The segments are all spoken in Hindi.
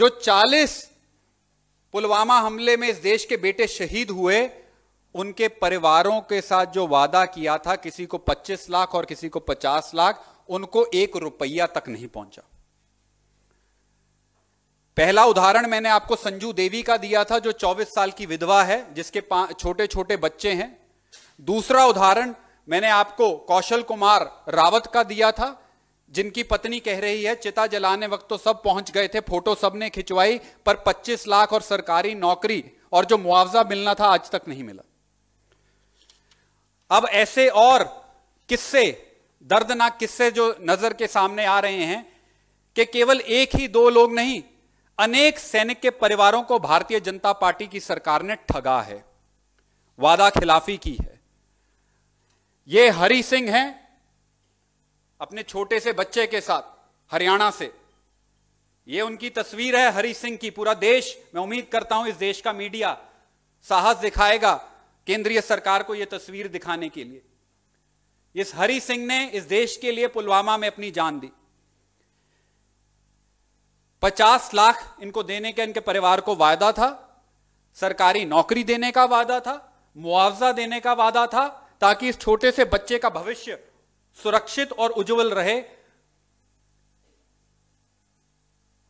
जो 40 पुलवामा हमले में इस देश के बेटे शहीद हुए उनके परिवारों के साथ जो वादा किया था किसी को 25 लाख और किसी को 50 लाख उनको एक रुपया तक नहीं पहुंचा पहला उदाहरण मैंने आपको संजू देवी का दिया था जो 24 साल की विधवा है जिसके छोटे छोटे बच्चे हैं दूसरा उदाहरण मैंने आपको कौशल कुमार रावत का दिया था जिनकी पत्नी कह रही है चिता जलाने वक्त तो सब पहुंच गए थे फोटो सबने खिंचवाई पर 25 लाख और सरकारी नौकरी और जो मुआवजा मिलना था आज तक नहीं मिला अब ऐसे और किस्से दर्दनाक किस्से जो नजर के सामने आ रहे हैं कि केवल एक ही दो लोग नहीं अनेक सैनिक के परिवारों को भारतीय जनता पार्टी की सरकार ने ठगा है वादा खिलाफी की है ये हरि सिंह हैं अपने छोटे से बच्चे के साथ हरियाणा से ये उनकी तस्वीर है हरी सिंह की पूरा देश मैं उम्मीद करता हूं इस देश का मीडिया साहस दिखाएगा केंद्रीय सरकार को यह तस्वीर दिखाने के लिए इस हरी सिंह ने इस देश के लिए पुलवामा में अपनी जान दी पचास लाख इनको देने के इनके परिवार को वायदा था सरकारी नौकरी देने का वादा था मुआवजा देने का वादा था ताकि इस छोटे से बच्चे का भविष्य सुरक्षित और उज्जवल रहे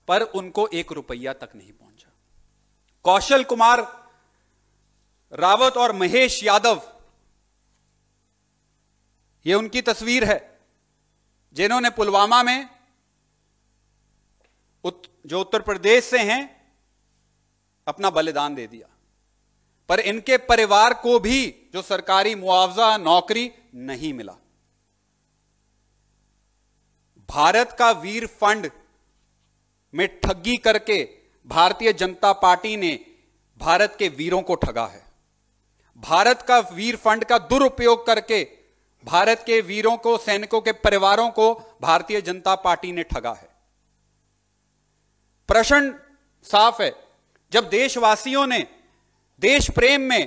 पर उनको एक रुपया तक नहीं पहुंचा कौशल कुमार रावत और महेश यादव यह उनकी तस्वीर है जिन्होंने पुलवामा में उत, जो उत्तर प्रदेश से हैं अपना बलिदान दे दिया पर इनके परिवार को भी जो सरकारी मुआवजा नौकरी नहीं मिला भारत का वीर फंड में ठगी करके भारतीय जनता पार्टी ने भारत के वीरों को ठगा है भारत का वीर फंड का दुरुपयोग करके भारत के वीरों को सैनिकों के परिवारों को भारतीय जनता पार्टी ने ठगा है प्रश्न साफ है जब देशवासियों ने देश प्रेम में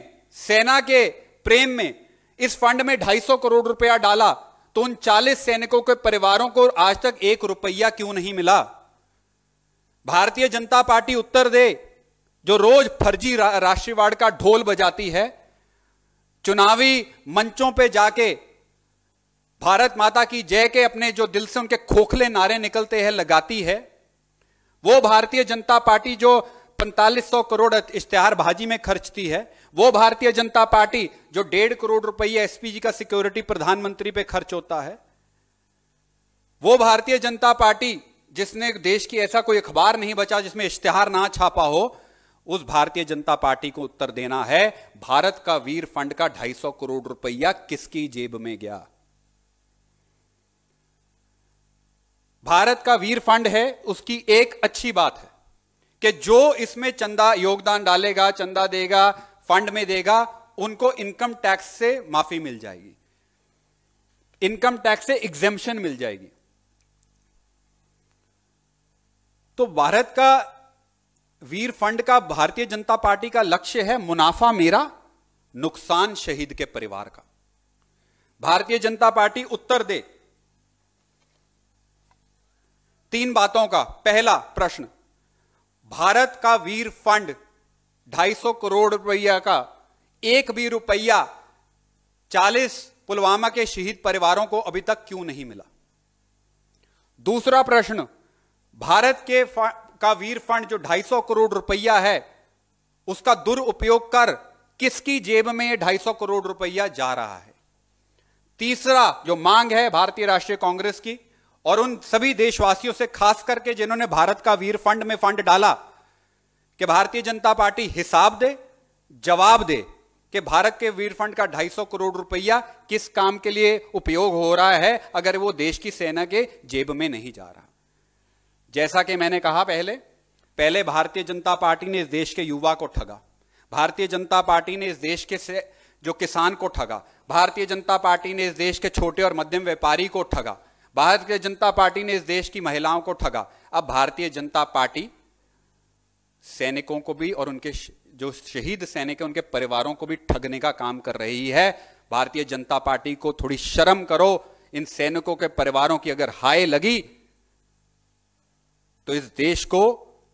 सेना के प्रेम में इस फंड में 250 करोड़ रुपया डाला तो उन चालीस सैनिकों के परिवारों को आज तक एक रुपया क्यों नहीं मिला भारतीय जनता पार्टी उत्तर दे जो रोज फर्जी रा, राष्ट्रीयवाद का ढोल बजाती है चुनावी मंचों पे जाके भारत माता की जय के अपने जो दिल से उनके खोखले नारे निकलते हैं लगाती है वो भारतीय जनता पार्टी जो पैंतालीस सौ करोड़ इश्तेहारबाजी में खर्चती है वो भारतीय जनता पार्टी जो डेढ़ करोड़ रुपये एसपीजी का सिक्योरिटी प्रधानमंत्री पे खर्च होता है वो भारतीय जनता पार्टी जिसने देश की ऐसा कोई अखबार नहीं बचा जिसमें इश्तेहार ना छापा हो उस भारतीय जनता पार्टी को उत्तर देना है भारत का वीर फंड का सौ करोड़ रुपया किसकी जेब में गया भारत का वीर फंड है उसकी एक अच्छी बात है कि जो इसमें चंदा योगदान डालेगा चंदा देगा फंड में देगा उनको इनकम टैक्स से माफी मिल जाएगी इनकम टैक्स से एग्जेम्पन मिल जाएगी तो भारत का वीर फंड का भारतीय जनता पार्टी का लक्ष्य है मुनाफा मेरा नुकसान शहीद के परिवार का भारतीय जनता पार्टी उत्तर दे तीन बातों का पहला प्रश्न भारत का वीर फंड 250 करोड़ रुपया का एक भी रुपया 40 पुलवामा के शहीद परिवारों को अभी तक क्यों नहीं मिला दूसरा प्रश्न भारत के का वीर फंड जो 250 करोड़ रुपया है उसका दुरुपयोग कर किसकी जेब में ये 250 करोड़ रुपया जा रहा है तीसरा जो मांग है भारतीय राष्ट्रीय कांग्रेस की और उन सभी देशवासियों से खास करके जिन्होंने भारत का वीर फंड में फंड डाला कि भारतीय जनता पार्टी हिसाब दे जवाब दे कि भारत के वीर फंड का 250 करोड़ रुपया किस काम के लिए उपयोग हो रहा है अगर वो देश की सेना के जेब में नहीं जा रहा जैसा कि मैंने कहा पहले पहले भारतीय जनता पार्टी ने इस देश के युवा को ठगा भारतीय जनता पार्टी ने इस देश के जो किसान को ठगा भारतीय जनता पार्टी ने इस देश के छोटे और मध्यम व्यापारी को ठगा भारतीय जनता पार्टी ने इस देश की महिलाओं को ठगा अब भारतीय जनता पार्टी सैनिकों को भी और उनके जो शहीद सैनिक है उनके परिवारों को भी ठगने का काम कर रही है भारतीय जनता पार्टी को थोड़ी शर्म करो इन सैनिकों के परिवारों की अगर हाय लगी तो इस देश को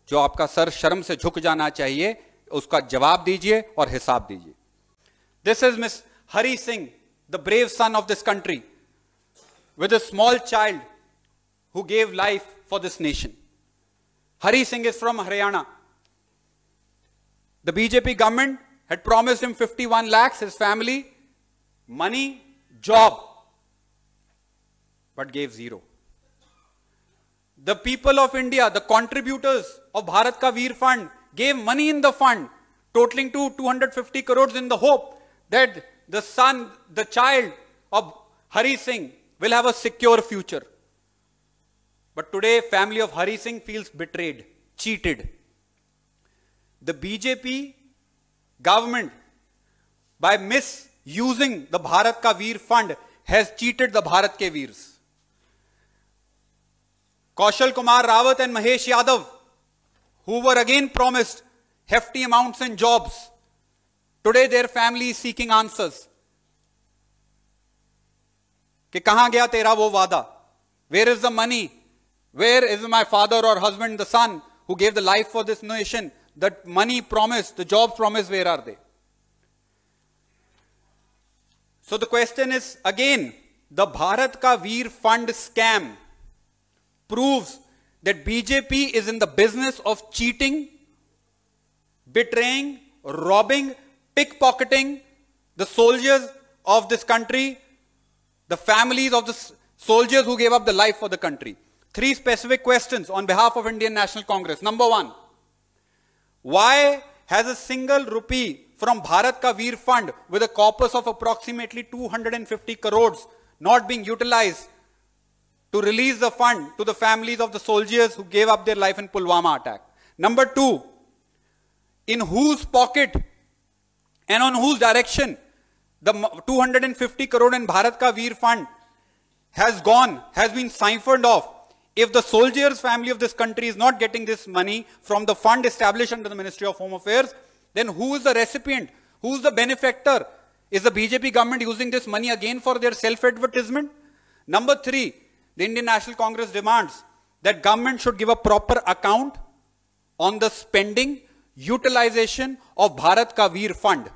जो आपका सर शर्म से झुक जाना चाहिए उसका जवाब दीजिए और हिसाब दीजिए this is Miss Hari Singh the brave son of this country with a small child who gave life for this nation. Hari Singh is from Haryana. The BJP government had promised him 51 lakhs, his family, money, job, but gave zero. The people of India, the contributors of Bharat Ka Veer Fund, gave money in the fund, totaling to 250 crores in the hope that the son, the child of Hari Singh will have a secure future. But today, family of Hari Singh feels betrayed, cheated. The BJP government, by misusing the Bharat Ka Veer Fund, has cheated the Bharat Ke Veers. Kaushal Kumar Rawat and Mahesh Yadav, who were again promised hefty amounts and jobs, today their family is seeking answers. कि कहां गया तेरा वो वादा where is the money where is my father और husband the son who gave the life for this nation the money promise the job promise where are they so the question is again the Bharat ka Veer fund scam prove that BJP is in the business of cheating betraying robbing pickpocketing the soldiers of this country the families of the soldiers who gave up the life for the country. Three specific questions on behalf of Indian National Congress. Number one, why has a single rupee from Bharat Ka Veer Fund with a corpus of approximately 250 crores not being utilized to release the fund to the families of the soldiers who gave up their life in Pulwama attack. Number two, in whose pocket and on whose direction the 250 crore in Bharat Ka Veer Fund has gone, has been siphoned off. If the soldiers family of this country is not getting this money from the fund established under the Ministry of Home Affairs, then who is the recipient? Who is the benefactor? Is the BJP government using this money again for their self-advertisement? Number three, the Indian National Congress demands that government should give a proper account on the spending utilization of Bharat Ka Veer Fund,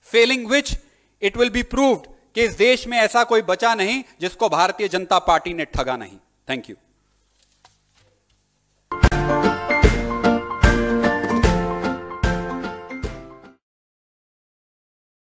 failing which it will be proved कि इस देश में ऐसा कोई बचा नहीं जिसको भारतीय जनता पार्टी ने ठगा नहीं थैंक यू